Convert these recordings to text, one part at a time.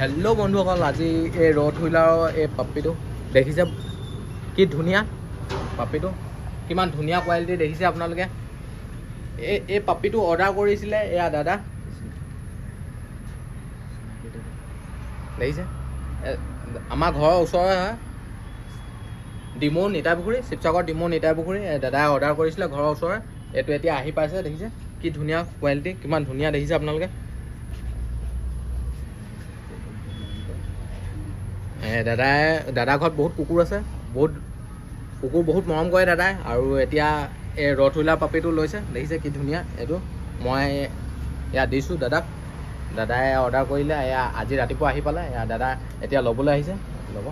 hello' বন্ধুসকল আজি এই ৰ'দ হুইল এই পাপিটো দেখিছে কি ধুনীয়া পাপিটো কিমান ধুনীয়া কোৱালিটি দেখিছে আপোনালোকে এই এই পাপিটো অৰ্ডাৰ কৰিছিলে এয়া দাদা দেখিছে আমাৰ ঘৰৰ ওচৰৰে হয় ডিমৌ পুখুৰী শিৱসাগৰ ডিমৌ নিতাইপুখুৰী দাদাই অৰ্ডাৰ কৰিছিলে ঘৰৰ ওচৰৰে এইটো এতিয়া আহি পাইছে দেখিছে কি ধুনীয়া কোৱালিটি কিমান ধুনীয়া দেখিছে আপোনালোকে দাদাই দাদা ঘৰত বহুত কুকুৰ আছে বহুত কুকুৰ বহুত মৰম কৰে দাদাই আৰু এতিয়া এই ৰথ উইলাৰ পাপিটো লৈছে দেখিছে কি ধুনীয়া এইটো মই ইয়াত দিছোঁ দাদাক দাদাই অৰ্ডাৰ কৰিলে এয়া আজি ৰাতিপুৱা আহি পালে এয়া দাদা এতিয়া ল'বলৈ আহিছে ল'ব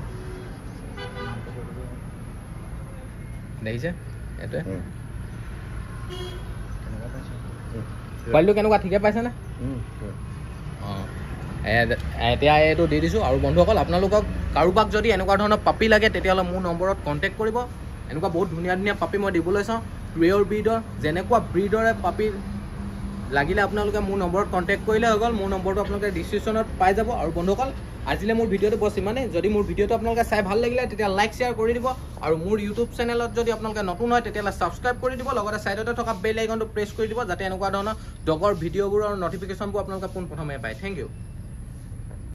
দেখিছে এইটোৱে পোৱালিটো কেনেকুৱা ঠিকে পাইছেনে এতিয়া এইটো দি দিছোঁ আৰু বন্ধুসকল আপোনালোকক কাৰোবাক যদি এনেকুৱা ধৰণৰ পাপি লাগে তেতিয়াহ'লে মোৰ নম্বৰত কণ্টেক্ট কৰিব এনেকুৱা বহুত ধুনীয়া ধুনীয়া পাপি মই দিবলৈ চাওঁ প্ৰিয়ৰ ব্ৰীডৰ যেনেকুৱা ব্ৰীডৰে পাপি লাগিলে আপোনালোকে মোৰ নম্বৰত কণ্টেক্ট কৰিলে হৈ গ'ল মোৰ নম্বৰটো আপোনালোকে ডিচক্ৰিপশ্যনত পাই যাব আৰু বন্ধুসকল আজিলৈ মোৰ ভিডিঅ'টো বছ ইমানেই যদি মোৰ ভিডিঅ'টো আপোনালোকে চাই ভাল লাগিলে তেতিয়া লাইক শ্বেয়াৰ কৰি দিব আৰু মোৰ ইউটিউব চেনেলত যদি আপোনালোকে নতুন হয় তেতিয়াহ'লে ছাবস্ক্ৰাইব কৰি দিব লগতে চাইডতে থকা বেল আইকনটো প্ৰেছ কৰি দিব যাতে এনেকুৱা ধৰণৰ ডগৰ ভিডিঅ'বোৰ আৰু নটিফিকেশ্যনবোৰ আপোনালোকে পোনপ্ৰথমে পায় থেংক ইউ